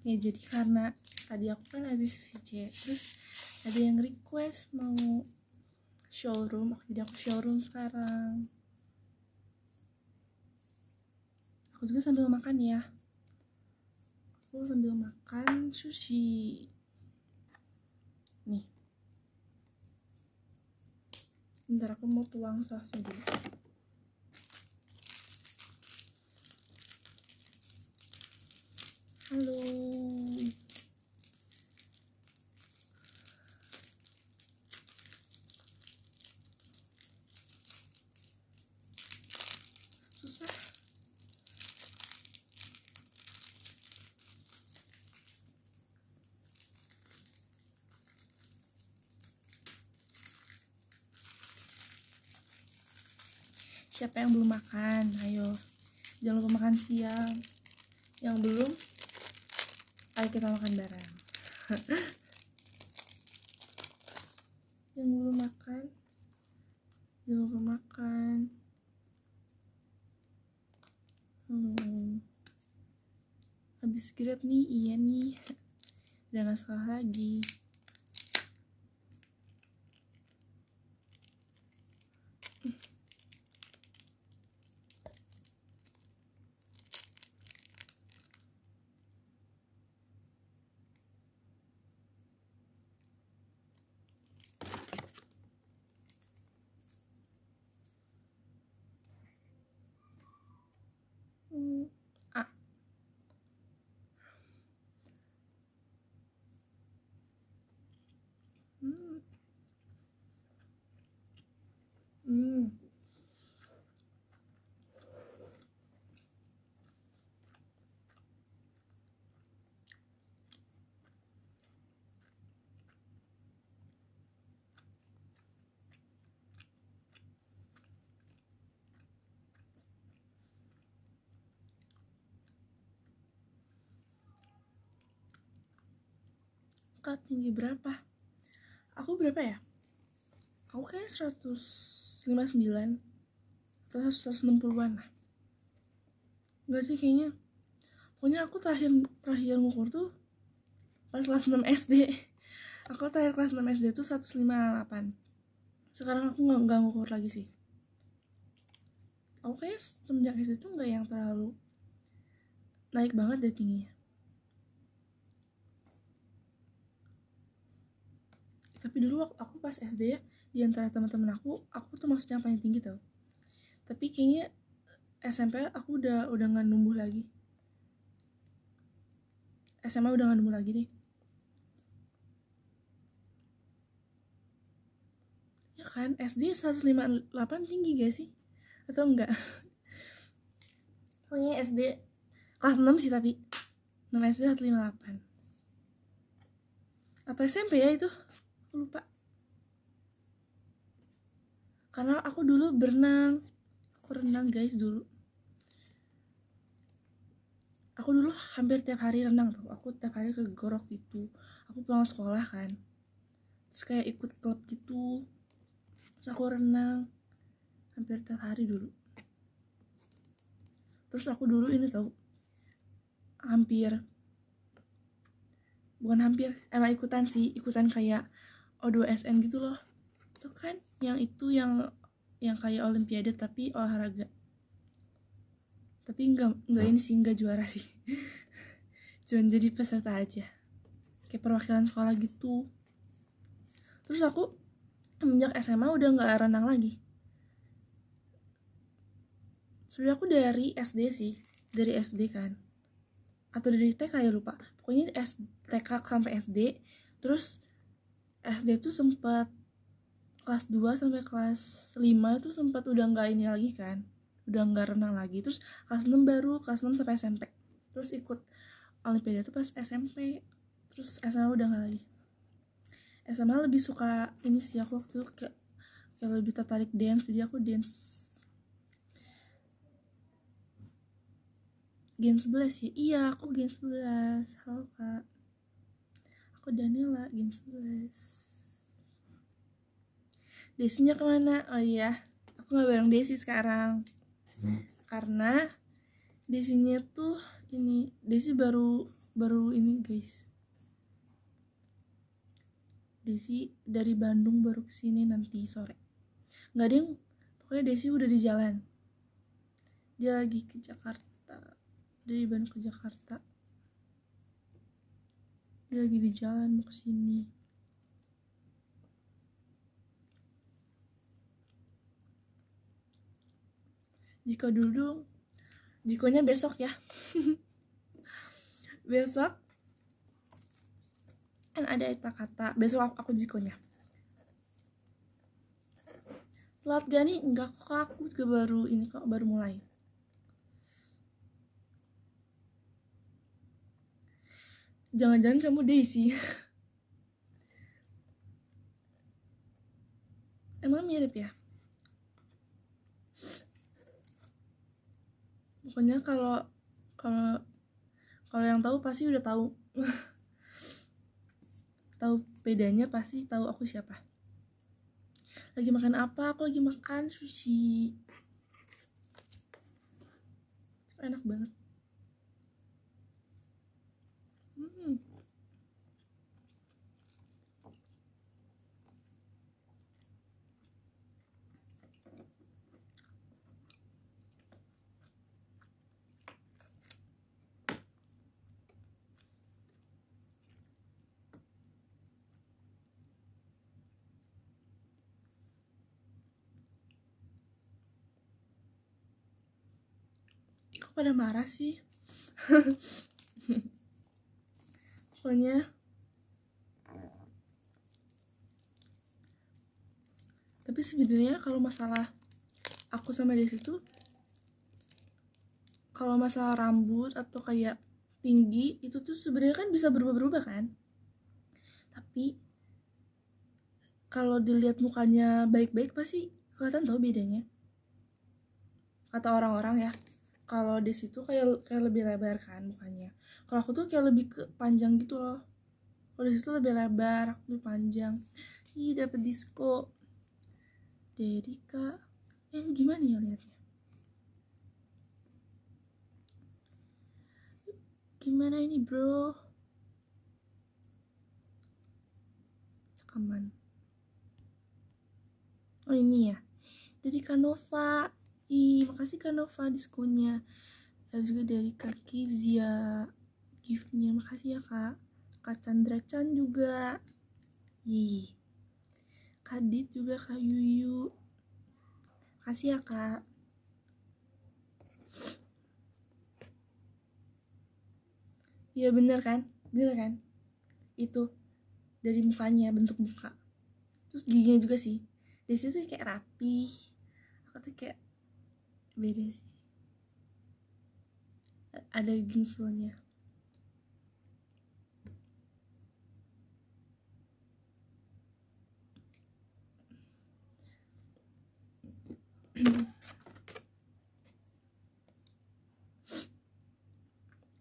ya jadi karena tadi aku kan habis VJ terus ada yang request mau showroom oh, jadi aku showroom sekarang aku juga sambil makan ya aku sambil makan sushi nih bentar aku mau tuang sausnya dulu Halo. Susah. Siapa yang belum makan? Ayo. Jangan lupa makan siang. Yang belum ayo kita makan bareng yang belum makan yang belum makan hmm. habis grade nih iya nih udah gak sekolah lagi Hmm. Kak, tinggi berapa? aku berapa ya aku kayak 159 atau 160-an lah nggak sih kayaknya pokoknya aku terakhir terakhir ngukur tuh pas kelas 6 SD aku terakhir kelas 6 SD tuh 158 sekarang aku nggak nggak ngukur lagi sih aku kayaknya semenjak SD tuh nggak yang terlalu naik banget deh tingginya tapi dulu aku pas SD ya di antara teman-teman aku aku tuh maksudnya yang paling tinggi tau tapi kayaknya SMP aku udah udah nggak numbuh lagi SMA udah nggak numbuh lagi deh ya kan SD 158 tinggi gak sih atau enggak pokoknya SD kelas 6 sih tapi 6 SD 158 atau SMP ya itu lupa karena aku dulu berenang aku renang guys dulu aku dulu hampir tiap hari renang tuh aku tiap hari ke gorok gitu aku pulang sekolah kan terus kayak ikut klub gitu terus aku renang hampir tiap hari dulu terus aku dulu ini tau hampir bukan hampir emang ikutan sih ikutan kayak O2SN gitu loh itu kan yang itu yang yang kayak olimpiade tapi olahraga tapi nggak nggak ini sih nggak juara sih cuman jadi peserta aja kayak perwakilan sekolah gitu terus aku semenjak SMA udah nggak renang lagi sebenernya aku dari SD sih dari SD kan atau dari TK ya lupa pokoknya SD, TK sampai SD terus SD tuh sempat kelas 2 sampai kelas 5 itu sempat udah nggak ini lagi kan udah nggak renang lagi terus kelas 6 baru kelas 6 sampai SMP terus ikut olimpiade tuh pas SMP terus SMA udah nggak lagi SMA lebih suka ini sih aku waktu ke kayak lebih tertarik dance jadi aku dance gen 11 ya iya aku gen 11 halo kak aku Danila gen 11 Desinya kemana? Oh iya, aku nggak bareng Desi sekarang. Hmm. Karena Desinya tuh ini Desi baru baru ini guys. Desi dari Bandung baru kesini nanti sore. Nggak ada yang pokoknya Desi udah di jalan. Dia lagi ke Jakarta. Dari Bandung ke Jakarta. Dia lagi di jalan mau kesini. jika dulu jikonya besok ya besok kan ada kata kata besok aku, aku jikonya telat gak nih enggak kok aku juga baru ini kok baru mulai jangan-jangan kamu Daisy emang mirip ya pokoknya kalau kalau kalau yang tahu pasti udah tahu tahu bedanya pasti tahu aku siapa lagi makan apa aku lagi makan sushi enak banget pada marah sih pokoknya tapi sebenarnya kalau masalah aku sama dia situ, kalau masalah rambut atau kayak tinggi itu tuh sebenarnya kan bisa berubah-berubah kan tapi kalau dilihat mukanya baik-baik pasti kelihatan tau bedanya kata orang-orang ya kalau di situ kayak kayak lebih lebar kan mukanya kalau aku tuh kayak lebih ke panjang gitu loh kalau di situ lebih lebar aku lebih panjang ih dapet disco jadi kak yang eh, gimana ya liatnya gimana ini bro cekaman oh ini ya jadi kanova Ih, makasih Kak Nova diskonnya. dan juga dari kaki Kizia giftnya. Makasih ya Kak. Kak Chandra Chan juga. Ih. Kak Dit juga Kak Yuyu. Makasih ya Kak. Iya bener kan? Bener kan? Itu dari mukanya bentuk muka terus giginya juga sih dari situ kayak rapi aku tuh kayak beda ada gingselnya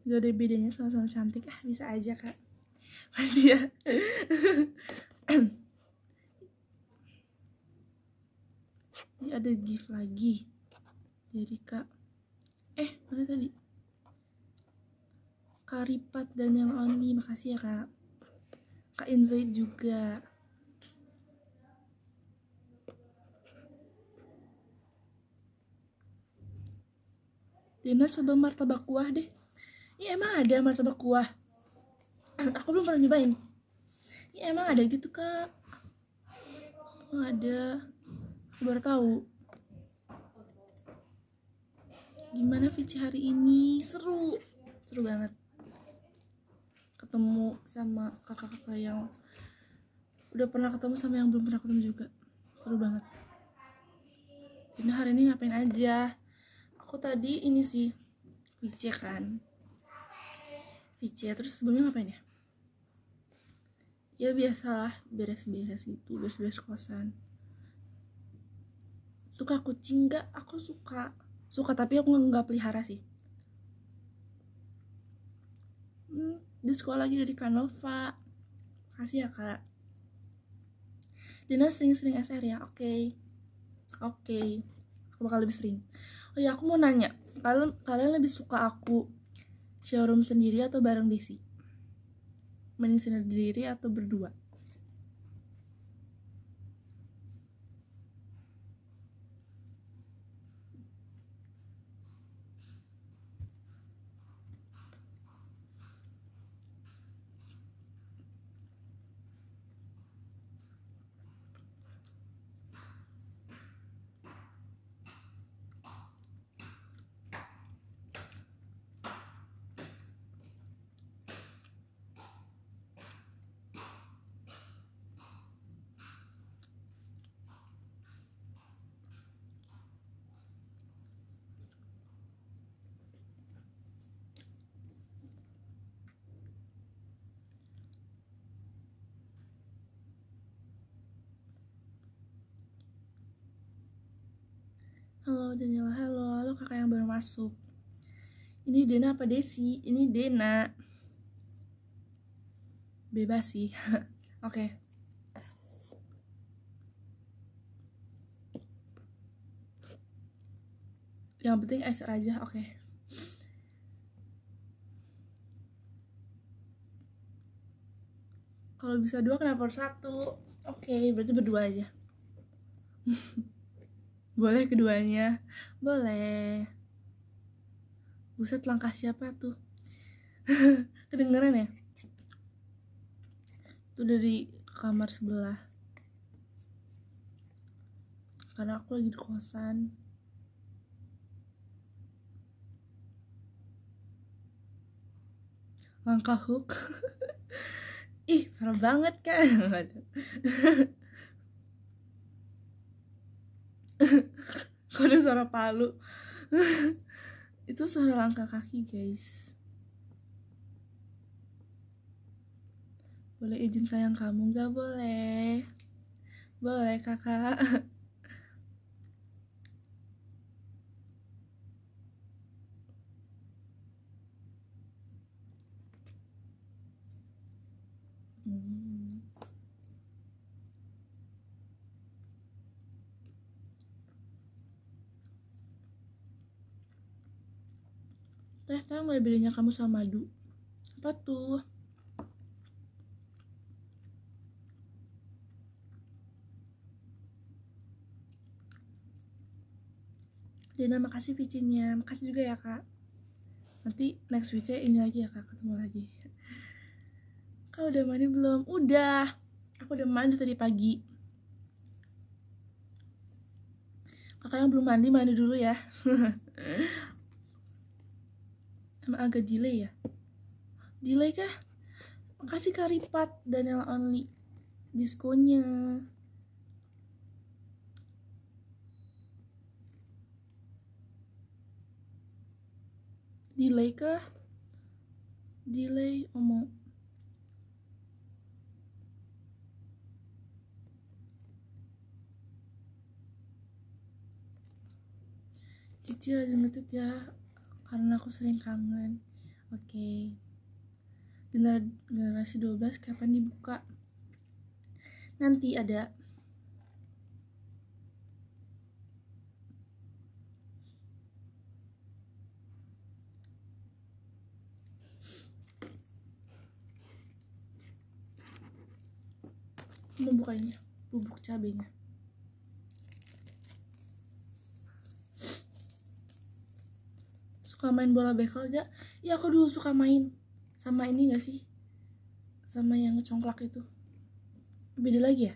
gak ada bedanya sama-sama cantik ah bisa aja kak masih ya ini ada gift lagi dari kak eh mana tadi kak Ripat dan yang Oni makasih ya kak kak Inzoid juga Dina coba martabak kuah deh Iya emang ada martabak kuah Aku belum pernah nyobain Iya emang ada gitu kak Emang ada Aku baru tahu gimana Vici hari ini seru seru banget ketemu sama kakak-kakak yang udah pernah ketemu sama yang belum pernah ketemu juga seru banget ini hari ini ngapain aja aku tadi ini sih Vici kan VC terus sebelumnya ngapain ya ya biasalah beres-beres gitu beres-beres kosan suka kucing gak aku suka suka tapi aku nggak pelihara sih hmm, di sekolah lagi dari Kanova kasih ya kak Dina sering-sering SR ya oke okay. oke okay. aku bakal lebih sering oh ya aku mau nanya kalian kalian lebih suka aku showroom sendiri atau bareng Desi mending sendiri atau berdua Halo Daniela, halo, halo kakak yang baru masuk Ini Dena apa Desi? Ini Dena Bebas sih Oke okay. Yang penting es aja, oke okay. Kalau bisa dua kenapa harus satu? Oke, okay, berarti berdua aja Boleh keduanya? Boleh. Buset langkah siapa tuh? Kedengeran ya? Itu dari kamar sebelah. Karena aku lagi di kosan. Langkah hook. Ih, parah banget kan. kok ada suara palu itu suara langkah kaki guys boleh izin sayang kamu nggak boleh boleh kakak hmm. Teh, tahu nggak bedanya kamu sama madu? Apa tuh? Dina makasih vicinnya makasih juga ya kak nanti next vicin ini lagi ya kak ketemu lagi kak udah mandi belum udah aku udah mandi tadi pagi kakak yang belum mandi mandi dulu ya agak delay ya delay kah Makasih karipat Daniel Only diskonnya delay kah delay omong Cici rajin ngetut ya karena aku sering kangen oke okay. generasi 12 kapan dibuka nanti ada mau bubuk cabenya suka main bola bekel aja ya aku dulu suka main sama ini gak sih sama yang congklak itu beda lagi ya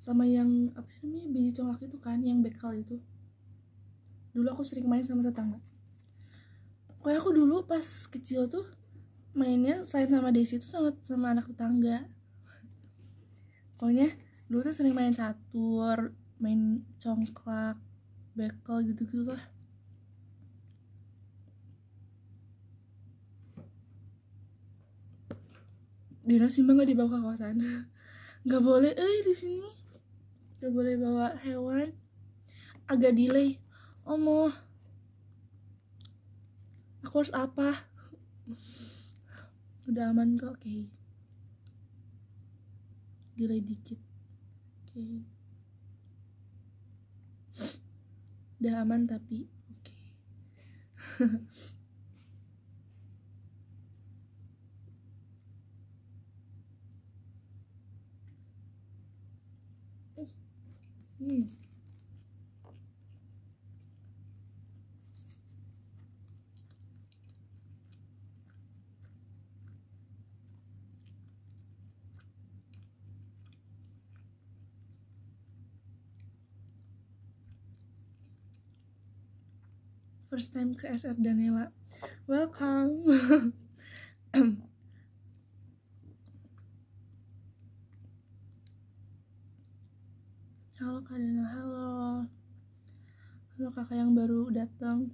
sama yang apa sih namanya biji congklak itu kan yang bekel itu dulu aku sering main sama tetangga pokoknya aku dulu pas kecil tuh mainnya selain sama Desi tuh sama sama anak tetangga pokoknya dulu tuh sering main catur main congklak bekel gitu gitu lah di Simba nggak dibawa ke kawasan nggak boleh eh di sini nggak boleh bawa hewan agak delay oh mau, aku harus apa udah aman kok oke okay. delay dikit oke okay. udah aman tapi oke okay. Hmm. First time ke SR Danela. Welcome. makanan halo halo kakak yang baru datang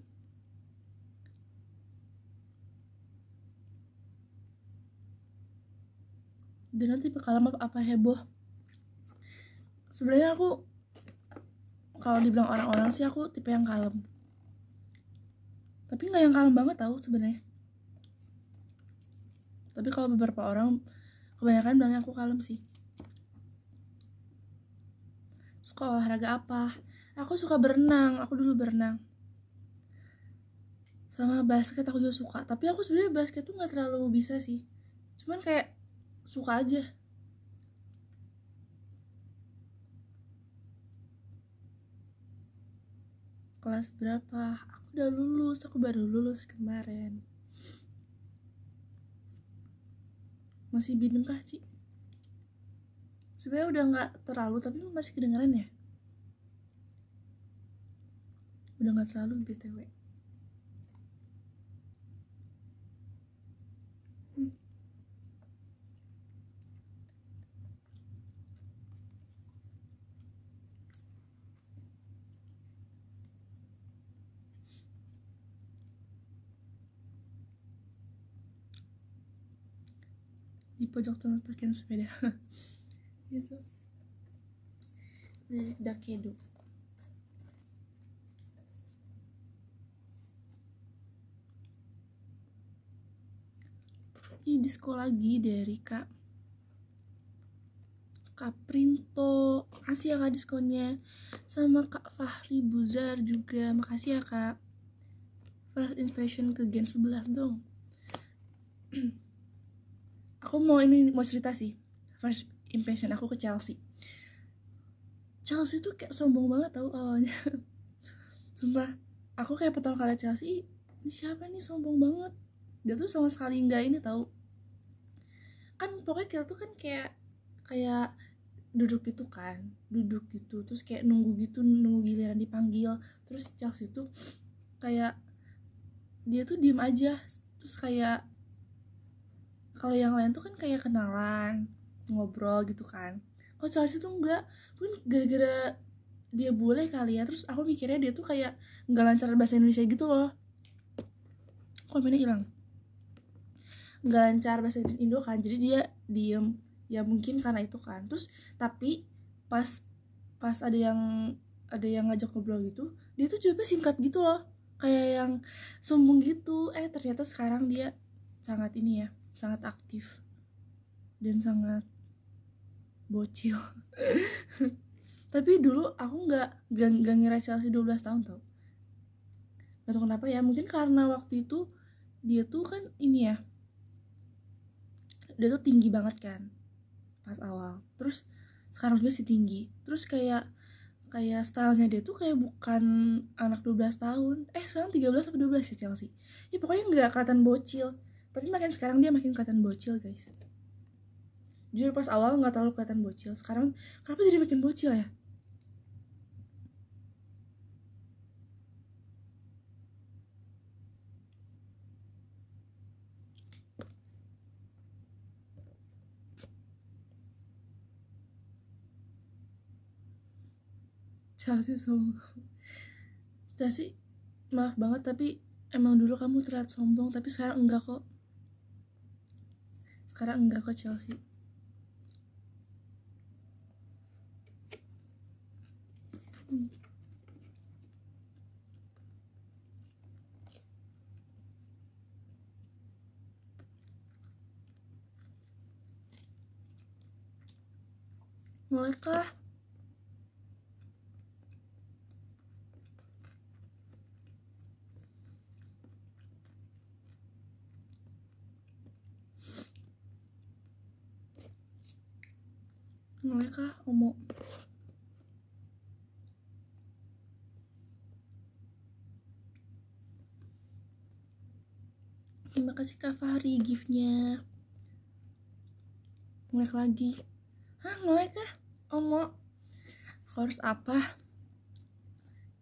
dan nanti kalau apa heboh sebenarnya aku kalau dibilang orang-orang sih aku tipe yang kalem tapi nggak yang kalem banget tau sebenarnya tapi kalau beberapa orang kebanyakan bilangnya aku kalem sih suka olahraga apa aku suka berenang aku dulu berenang sama basket aku juga suka tapi aku sebenarnya basket tuh nggak terlalu bisa sih cuman kayak suka aja kelas berapa aku udah lulus aku baru lulus kemarin masih kah Cik? sebenarnya udah nggak terlalu tapi masih kedengeran ya udah nggak terlalu btw di pojok tempat parkir sepeda gitu nah dakedo di sekolah lagi dari Kak Kak Printo Makasih ya Kak diskonnya Sama Kak Fahri Buzar juga Makasih ya Kak First impression ke Gen 11 dong Aku mau ini mau cerita sih First impression aku ke Chelsea Chelsea tuh kayak sombong banget tau awalnya sumpah aku kayak pertama kali Chelsea ini siapa nih sombong banget dia tuh sama sekali enggak ini tau kan pokoknya kita tuh kan kayak kayak duduk gitu kan duduk gitu terus kayak nunggu gitu nunggu giliran dipanggil terus Chelsea tuh kayak dia tuh diem aja terus kayak kalau yang lain tuh kan kayak kenalan ngobrol gitu kan kok Chelsea tuh enggak pun gara-gara dia boleh kali ya terus aku mikirnya dia tuh kayak nggak lancar bahasa Indonesia gitu loh kok mainnya hilang nggak lancar bahasa Indo kan jadi dia diem ya mungkin karena itu kan terus tapi pas pas ada yang ada yang ngajak ngobrol gitu dia tuh jawabnya singkat gitu loh kayak yang sombong gitu eh ternyata sekarang dia sangat ini ya sangat aktif dan sangat bocil tapi dulu aku nggak gak, ngira Chelsea 12 tahun tau gak tau kenapa ya mungkin karena waktu itu dia tuh kan ini ya dia tuh tinggi banget kan pas awal terus sekarang juga sih tinggi terus kayak kayak stylenya dia tuh kayak bukan anak 12 tahun eh sekarang 13 atau 12 ya Chelsea ya pokoknya nggak kelihatan bocil tapi makin sekarang dia makin kelihatan bocil guys jujur pas awal nggak terlalu kelihatan bocil sekarang kenapa jadi bikin bocil ya Chelsea sombong Chelsea maaf banget tapi emang dulu kamu terlihat sombong tapi sekarang enggak kok sekarang enggak kok Chelsea もう一回。もう一回重っ。terima kasih Kak Fahri giftnya ngelek lagi hah ngelag kah omo oh, Aku harus apa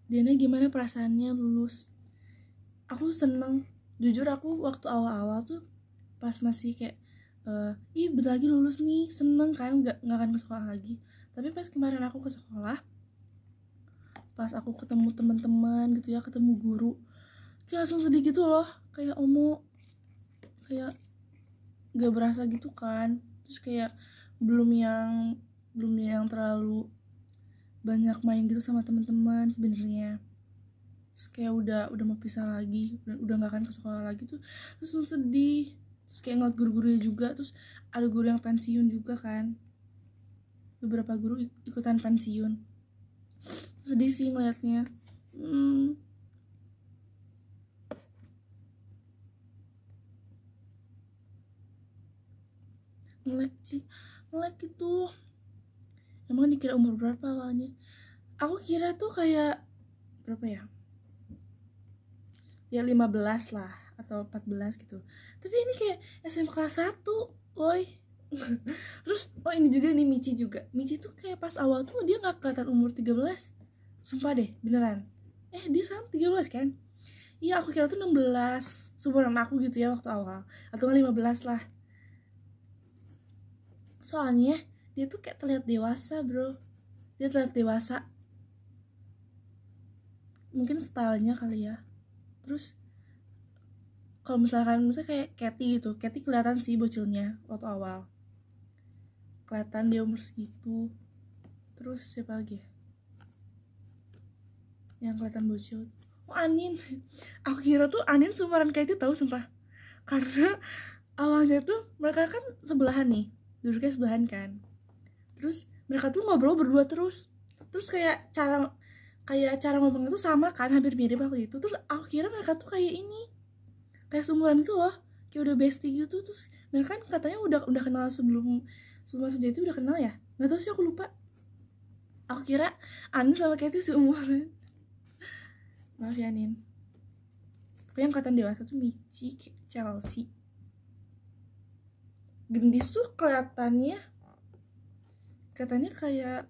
Dina gimana perasaannya lulus aku seneng jujur aku waktu awal-awal tuh pas masih kayak uh, ih bentar lagi lulus nih seneng kan gak, nggak akan ke sekolah lagi tapi pas kemarin aku ke sekolah pas aku ketemu teman-teman gitu ya ketemu guru kayak langsung sedih gitu loh kayak omong. Oh, kayak gak berasa gitu kan terus kayak belum yang belum yang terlalu banyak main gitu sama teman-teman sebenarnya terus kayak udah udah mau pisah lagi udah udah nggak akan ke sekolah lagi tuh terus tuh sedih terus kayak ngeliat guru-gurunya juga terus ada guru yang pensiun juga kan beberapa guru ikutan pensiun sedih sih ngeliatnya hmm, ngelag sih ngelag gitu emang dikira umur berapa awalnya aku kira tuh kayak berapa ya ya 15 lah atau 14 gitu tapi ini kayak SMA kelas 1 woi terus oh ini juga nih Michi juga Michi tuh kayak pas awal tuh dia nggak kelihatan umur 13 sumpah deh beneran eh dia sekarang 13 kan iya aku kira tuh 16 seumuran aku gitu ya waktu awal atau 15 lah soalnya dia tuh kayak terlihat dewasa bro dia terlihat dewasa mungkin stylenya kali ya terus kalau misalkan misalnya kayak Katy gitu Katy kelihatan sih bocilnya waktu awal kelihatan dia umur segitu terus siapa lagi ya? yang kelihatan bocil oh Anin aku kira tuh Anin sumaran Katy tahu sumpah karena awalnya tuh mereka kan sebelahan nih duduknya sebelahan kan terus mereka tuh ngobrol berdua terus terus kayak cara kayak cara ngomongnya tuh sama kan hampir mirip waktu itu terus aku kira mereka tuh kayak ini kayak sumuran itu loh kayak udah bestie gitu terus mereka kan katanya udah udah kenal sebelum sebelum masuk itu udah kenal ya nggak tahu sih aku lupa aku kira Anin sama Katie seumuran maaf ya Nin yang katanya dewasa tuh Michi Chelsea gendis tuh kelihatannya kelihatannya kayak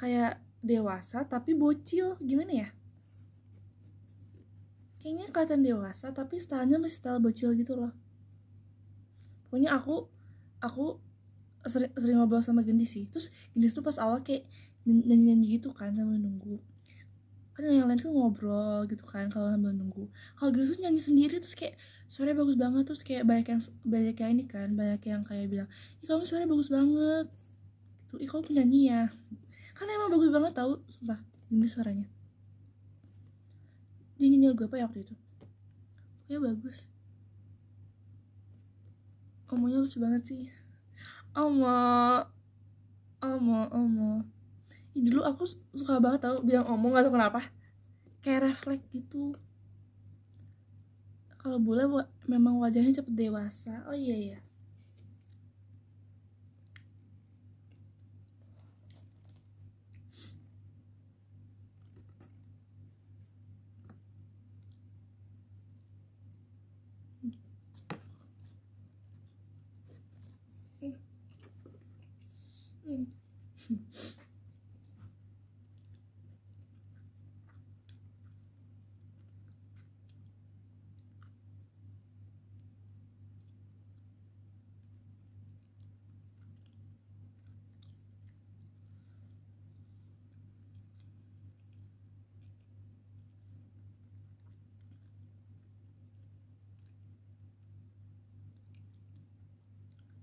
kayak dewasa tapi bocil gimana ya kayaknya kelihatan dewasa tapi stylenya masih style bocil gitu loh pokoknya aku aku sering, sering ngobrol sama gendis sih terus gendis tuh pas awal kayak nyanyi nyanyi gitu kan sambil nunggu kan yang lain tuh ngobrol gitu kan kalau sambil nunggu kalau gendis tuh nyanyi sendiri terus kayak suaranya bagus banget terus kayak banyak yang banyak yang ini kan banyak yang kayak bilang ih kamu suaranya bagus banget tuh gitu. ih kamu penyanyi ya kan emang bagus banget tau sumpah ini suaranya dia nyanyi lagu apa ya waktu itu pokoknya bagus omongnya lucu banget sih omo omo omo Ih, dulu aku suka banget tau bilang omong gak tau kenapa kayak refleks gitu kalau bule wa memang wajahnya cepet dewasa oh iya iya. Hmm. hmm.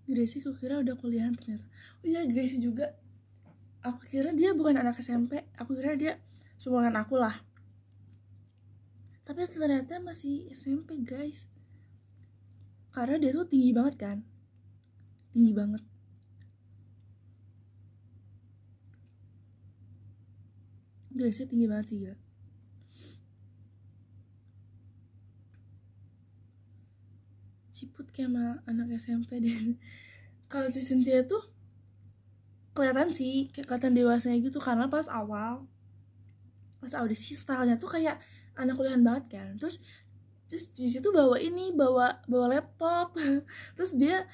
aku kira udah kuliah ternyata oh iya Gracie juga aku kira dia bukan anak SMP aku kira dia sumbangan aku lah tapi ternyata masih SMP guys karena dia tuh tinggi banget kan tinggi banget Gracie tinggi banget sih gila ciput kayak sama anak SMP dan kalau si Cynthia tuh kelihatan sih kayak kelihatan dewasanya gitu karena pas awal pas audisi stylenya tuh kayak anak kuliahan banget kan terus terus di situ bawa ini bawa bawa laptop terus dia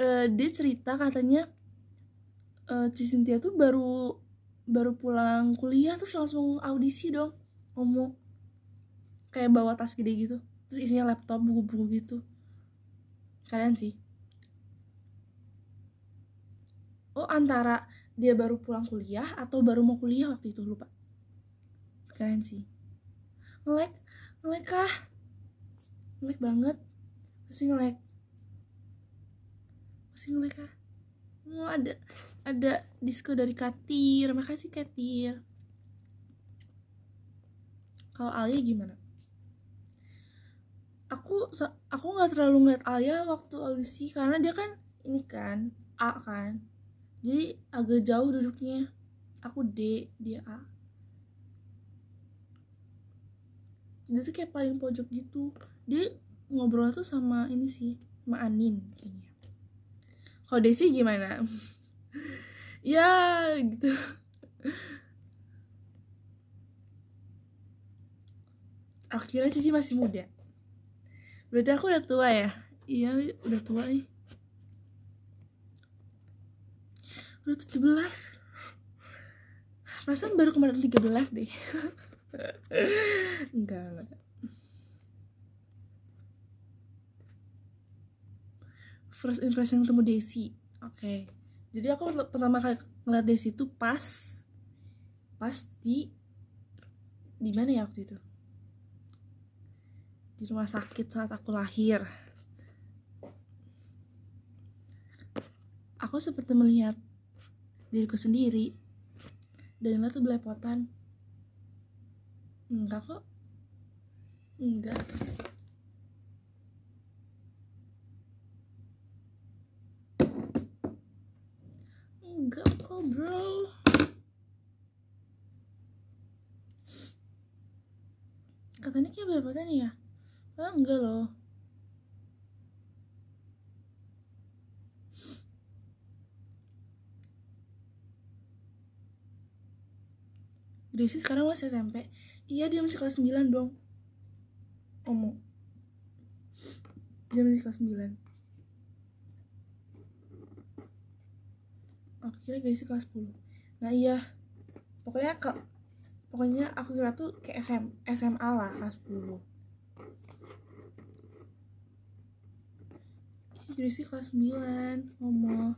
uh, dia cerita katanya uh, Cynthia tuh baru baru pulang kuliah terus langsung audisi dong ngomong kayak bawa tas gede gitu terus isinya laptop buku-buku gitu kalian sih oh antara dia baru pulang kuliah atau baru mau kuliah waktu itu lupa kalian sih ngelek ngelek kah ngelek banget masih ngelek masih ngelek kah mau oh, ada ada disco dari Katir makasih Katir kalau Alia gimana aku aku nggak terlalu ngeliat Alia waktu audisi karena dia kan ini kan A kan jadi agak jauh duduknya aku D dia A dia tuh kayak paling pojok gitu dia ngobrol tuh sama ini sih sama Anin kayaknya kalau Desi gimana ya gitu akhirnya Cici masih muda Berarti aku udah tua ya? Iya, udah tua nih. Udah 17. Perasaan baru kemarin 13 deh. enggak, enggak. First impression ketemu Desi. Oke. Okay. Jadi aku pertama kali ngeliat Desi itu pas pas di di mana ya waktu itu? di rumah sakit saat aku lahir. Aku seperti melihat diriku sendiri dan itu belepotan. Enggak kok. Enggak. Enggak kok, bro. katanya kayak belepotan ya ah enggak loh Gracie sekarang masih SMP iya dia masih kelas 9 dong omong dia masih kelas 9 aku kira Gracie kelas 10 nah iya pokoknya ke pokoknya aku kira tuh kayak SM, SMA lah kelas 10 Yudisi kelas 9 ngomong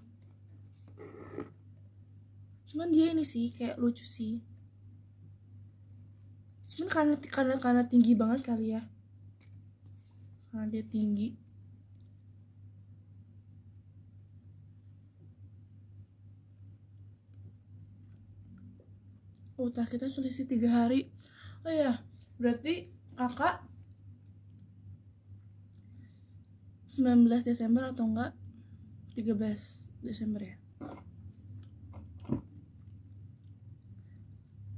cuman dia ini sih kayak lucu sih cuman karena karena karena tinggi banget kali ya karena dia tinggi utah kita selisih tiga hari oh ya berarti kakak 19 Desember atau enggak 13 Desember ya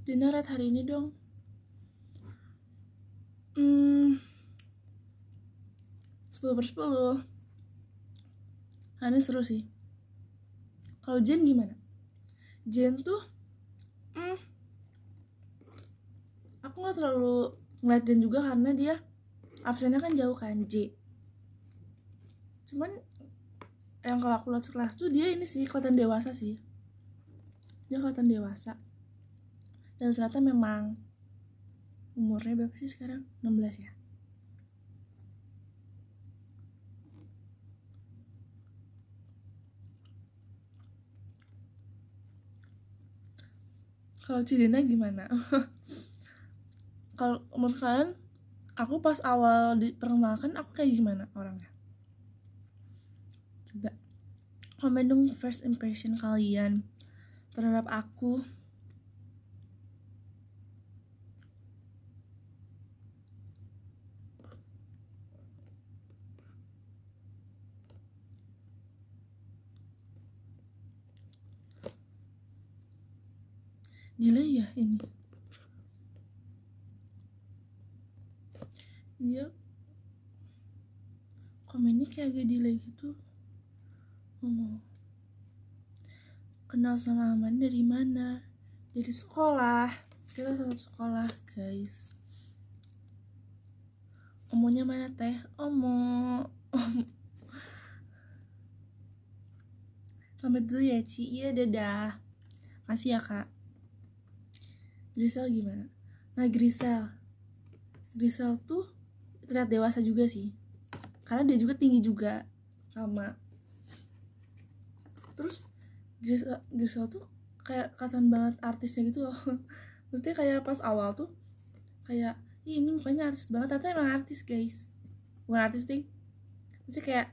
Dina red hari ini dong hmm, 10 per 10 Hanya seru sih Kalau Jen gimana? Jen tuh hmm, Aku gak terlalu ngeliat Jen juga karena dia absennya kan jauh kan J cuman yang kalau aku lihat sekelas tuh dia ini sih kelihatan dewasa sih dia kelihatan dewasa dan ternyata memang umurnya berapa sih sekarang 16 ya kalau Cirina gimana kalau menurut kalian aku pas awal diperkenalkan aku kayak gimana orangnya dong first impression kalian terhadap aku delay ya ini iya komennya kayak agak delay gitu ngomong kenal sama Aman dari mana dari sekolah kita satu sekolah guys omonya mana teh omo om pamit dulu ya Ci iya dadah kasih ya kak Grisel gimana nah Grisel Grisel tuh terlihat dewasa juga sih karena dia juga tinggi juga sama terus Grisel, Grisel tuh kayak kelihatan banget artisnya gitu loh mesti kayak pas awal tuh kayak Ih, ini mukanya artis banget ternyata emang artis guys bukan artis ding mesti kayak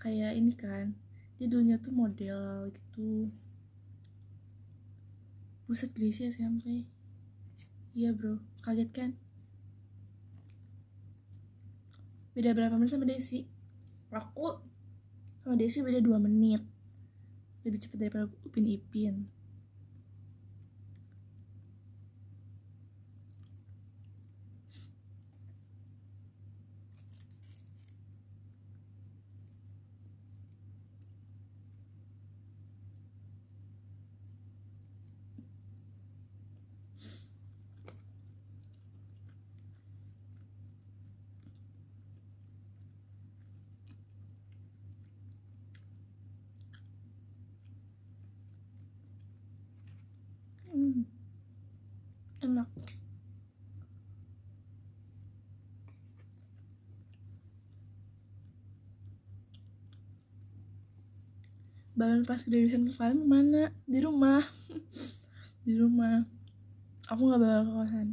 kayak ini kan dia dulunya tuh model gitu buset Gracie SMP iya bro kaget kan beda berapa menit sama Desi aku sama Desi beda 2 menit lebih cepat daripada Upin Ipin hmm. enak balon pas graduation kemarin kemana di rumah di rumah aku gak bawa ke kosan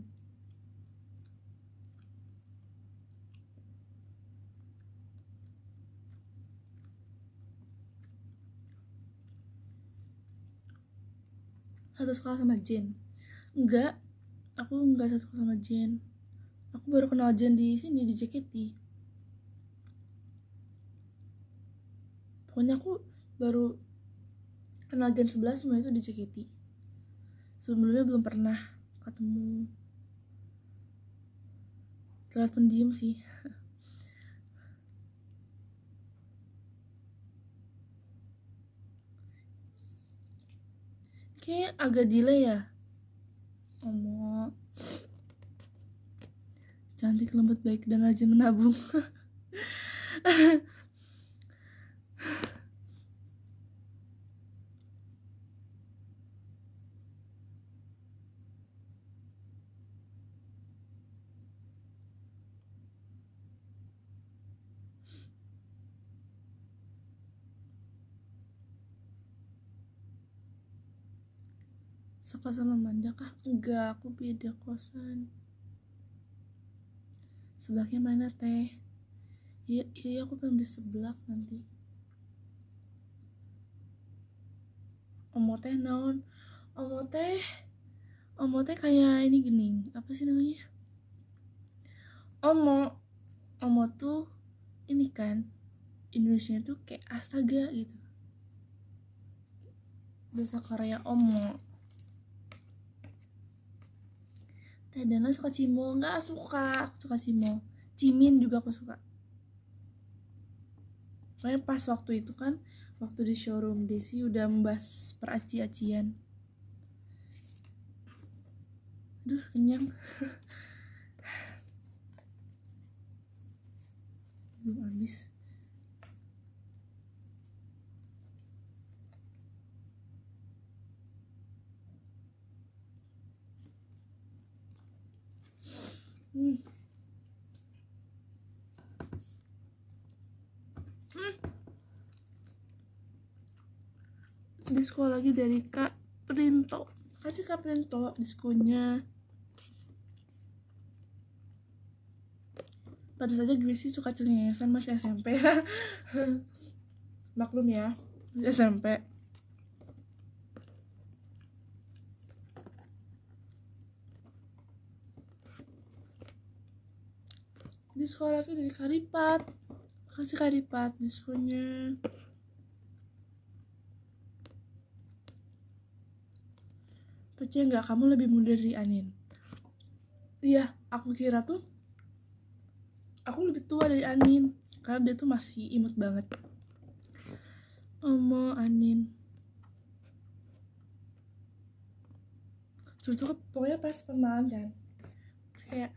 satu sekolah sama Jen. enggak aku enggak satu sekolah sama Jen. aku baru kenal Jen di sini di JKT pokoknya aku baru kenal Jen 11 semua itu di JKT sebelumnya belum pernah ketemu terlihat pendiam sih kayaknya agak delay ya omong. cantik lembut baik dan rajin menabung suka sama Manda kah? Enggak, aku beda kosan. Sebelahnya mana teh? Iya, iya, iya aku pengen beli sebelah nanti. Omote teh naon? Omote? teh kayak ini gening, apa sih namanya? Omo Omo tuh ini kan Indonesia tuh kayak astaga gitu. Bahasa Korea omo. Danang suka cimol nggak suka aku suka cimol cimin juga aku suka Karena pas waktu itu kan waktu di showroom Desi udah membahas peraci-acian aduh kenyang belum habis sekolah lagi dari Kak Printo kasih Kak Printo diskonnya Tentu saja sih suka cengengesan masih SMP Maklum ya SMP Di sekolah dari Karipat Kasih Karipat diskonya. percaya nggak kamu lebih muda dari Anin iya aku kira tuh aku lebih tua dari Anin karena dia tuh masih imut banget Omo Anin terus tuh pokoknya pas perkenalan kan kayak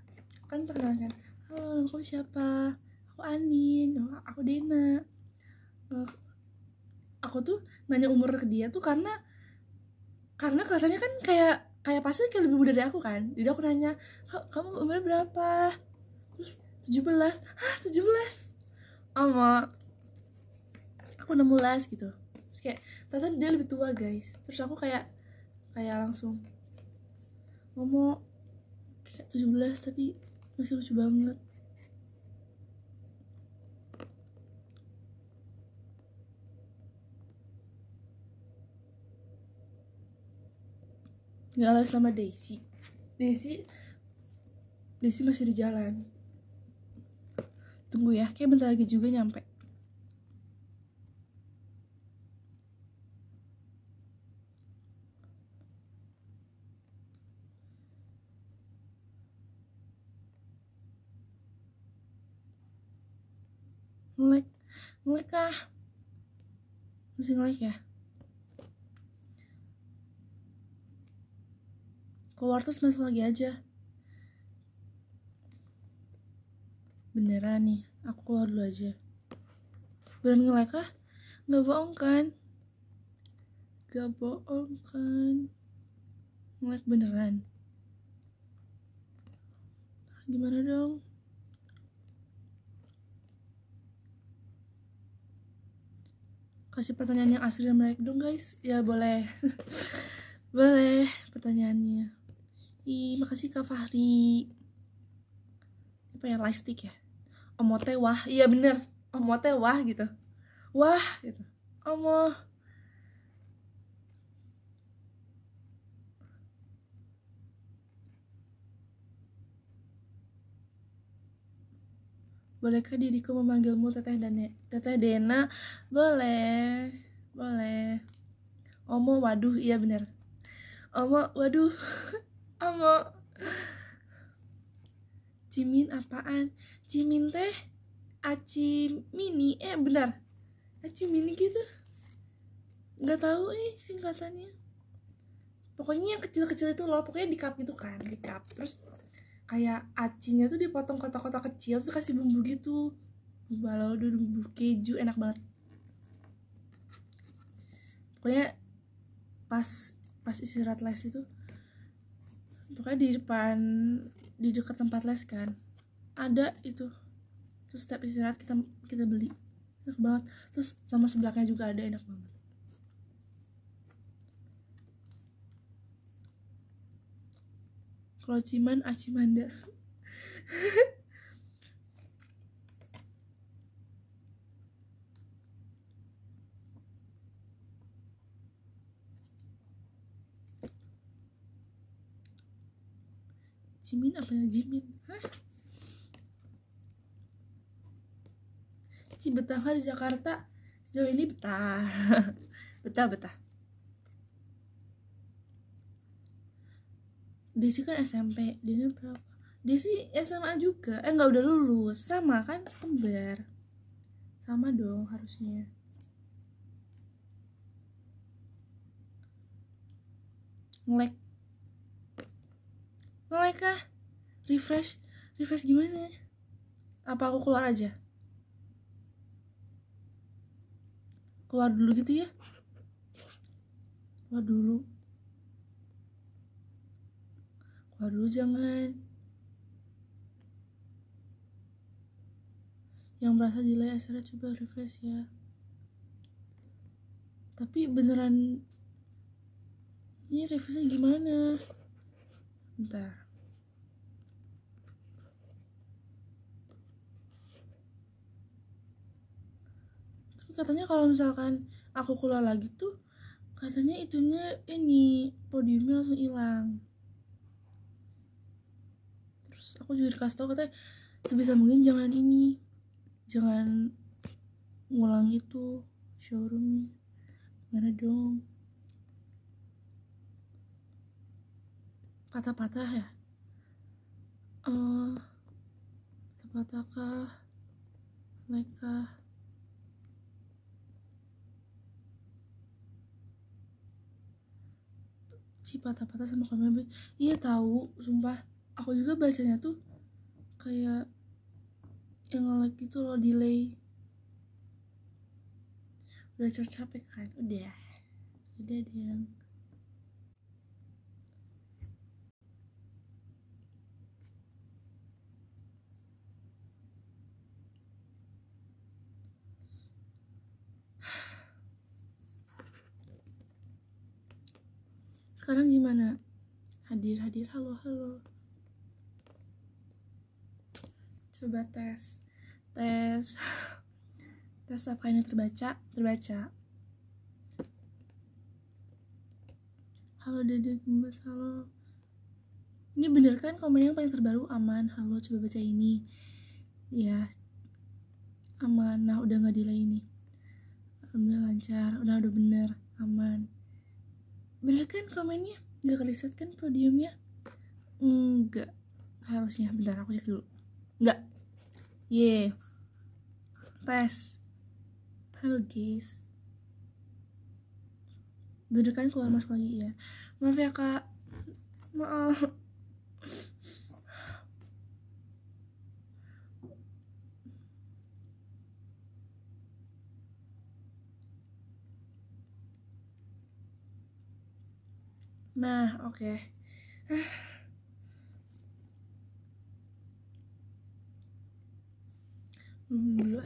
kan perkenalan kan halo aku siapa aku Anin oh, aku Dina. Oh, eh, aku tuh nanya umur ke dia tuh karena karena kelihatannya kan kayak kayak pasti kayak lebih muda dari aku kan jadi aku nanya kamu umur berapa terus 17 ah 17 sama aku 16 gitu terus kayak ternyata dia lebih tua guys terus aku kayak kayak langsung ngomong kayak 17 tapi masih lucu banget nggak sama Daisy Daisy Daisy masih di jalan tunggu ya kayak bentar lagi juga nyampe ngelik ngelik kah masih ngelik ya keluar terus masuk lagi aja beneran nih aku keluar dulu aja beneran ngelek ah nggak bohong kan nggak bohong kan ngelek beneran gimana dong kasih pertanyaan yang asli dan menarik dong guys ya boleh boleh pertanyaannya Ih, makasih Kak Fahri. Apa yang lightstick ya? Omote wah, iya bener. Omote wah gitu. Wah gitu. Omo. Bolehkah diriku memanggilmu Teteh dan Teteh Dena? Boleh. Boleh. Omo, waduh, iya bener. Omo, waduh. sama Jimin apaan? Jimin teh Aci Mini eh benar. Aci Mini gitu. Gak tau eh singkatannya. Pokoknya yang kecil-kecil itu loh, pokoknya di cup gitu kan, di cup. Terus kayak acinya tuh dipotong kotak-kotak kecil terus kasih bumbu gitu. Balau bumbu keju enak banget. Pokoknya pas pas istirahat les itu pokoknya di depan di dekat tempat les kan ada itu terus setiap istirahat kita kita beli enak banget terus sama sebelahnya juga ada enak banget kalau ciman acimanda Jimin apa ya Jimin hah betah di Jakarta sejauh ini betah betah betah Desi kan SMP Desi berapa Desi SMA juga eh nggak udah lulus sama kan kembar sama dong harusnya ngelek mereka refresh refresh gimana apa aku keluar aja keluar dulu gitu ya keluar dulu keluar dulu jangan yang berasa di layar acara coba refresh ya tapi beneran ini refreshnya gimana bentar katanya kalau misalkan aku keluar lagi tuh katanya itunya ini podiumnya langsung hilang terus aku juga dikasih tau katanya sebisa mungkin jangan ini jangan ngulang itu showroomnya mana dong patah-patah ya uh, patah-patah kah lekah sih patah-patah sama Kamil iya tahu sumpah aku juga bacanya tuh kayak yang ngelag itu loh delay udah capek kan udah udah diam sekarang gimana hadir hadir halo halo coba tes tes tes apa ini terbaca terbaca halo dede gemes halo ini bener kan komen yang paling terbaru aman halo coba baca ini ya aman nah udah nggak delay ini udah lancar udah udah bener aman bener kan komennya nggak keriset kan podiumnya enggak harusnya bentar aku cek dulu enggak ye tes halo guys bener kan keluar masuk lagi ya maaf ya kak maaf Nah, oke. Okay. Hmm.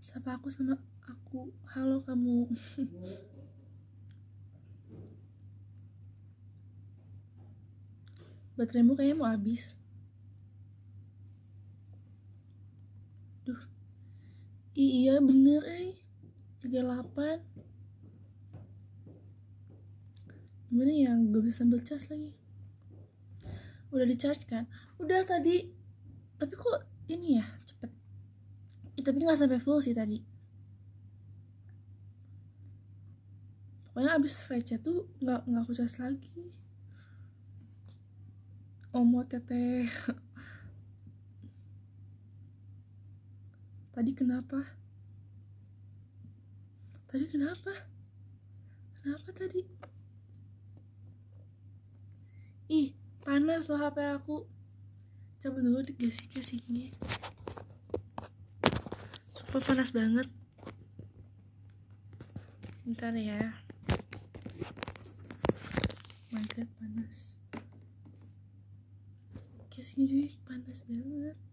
Sapa aku sama aku. Halo kamu. bateraimu kayaknya mau habis duh iya bener eh 38 gimana ya gak bisa sambil cas lagi udah di charge kan udah tadi tapi kok ini ya cepet Eh, tapi nggak sampai full sih tadi pokoknya abis fetch tuh nggak nggak aku cas lagi Omo teteh Tadi kenapa? Tadi kenapa? Kenapa tadi? Ih, panas loh HP aku. Coba dulu digesik-gesiknya Super panas banget. Bentar ya. Magret panas casingnya cuy panas banget